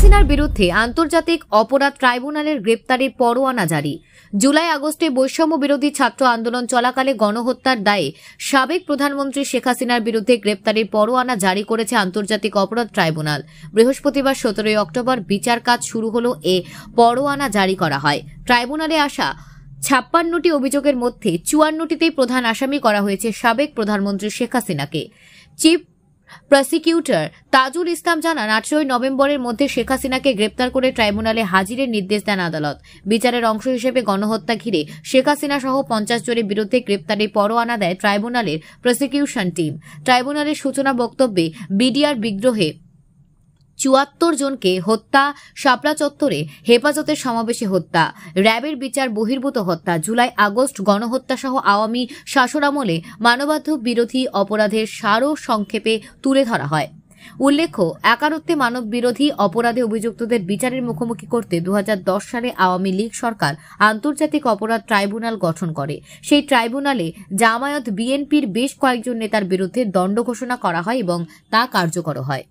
হাসিনার বিরুদ্ধে আন্তর্জাতিক অপরাধ ট্রাইব্যুনালের গ্রেপ্তারের পরোয়ানা জারি জুলাই আগস্টে বৈষম্য বিরোধী ছাত্র আন্দোলন চলাকালে গণহত্যার দায়ে সাবেক প্রধানমন্ত্রী শেখ হাসিনার বিরুদ্ধে গ্রেপ্তারের পরোয়ানা জারি করেছে আন্তর্জাতিক অপরাধ ট্রাইব্যুনাল বৃহস্পতিবার সতেরোই অক্টোবর বিচার কাজ শুরু হল এ পরোয়ানা জারি করা হয় ট্রাইব্যুনালে আসা ছাপ্পান্নটি অভিযোগের মধ্যে চুয়ান্নটিতেই প্রধান আসামি করা হয়েছে সাবেক প্রধানমন্ত্রী শেখ হাসিনাকে চিফ প্রসিকিউটর তাজুল ইসলাম জানান আটশোই নভেম্বরের মধ্যে শেখ হাসিনাকে গ্রেপ্তার করে ট্রাইব্যুনালে হাজিরের নির্দেশ দেন আদালত বিচারের অংশ হিসেবে গণহত্যা ঘিরে শেখ হাসিনা সহ পঞ্চাশ জনের বিরুদ্ধে গ্রেপ্তারে পরোয়ানা দেয় ট্রাইব্যুনালের প্রসিকিউশন টিম ট্রাইব্যুনালের সূচনা বক্তব্যে বিডিআর বিদ্রোহে চুয়াত্তর জনকে হত্যা শাপলা চত্বরে হেফাজতের সমাবেশে হত্যা র্যাবের বিচার বহির্ভূত হত্যা জুলাই আগস্ট গণহত্যা সহ আওয়ামী শাসনামলে মানবাধ্য বিরোধী অপরাধের সারও সংক্ষেপে তুলে ধরা হয় উল্লেখ্য একারত্বে মানব বিরোধী অপরাধে অভিযুক্তদের বিচারের মুখোমুখি করতে দু সালে আওয়ামী লীগ সরকার আন্তর্জাতিক অপরাধ ট্রাইব্যুনাল গঠন করে সেই ট্রাইব্যুনালে জামায়াত বিএনপির বেশ কয়েকজন নেতার বিরুদ্ধে দণ্ড ঘোষণা করা হয় এবং তা কার্যকর হয়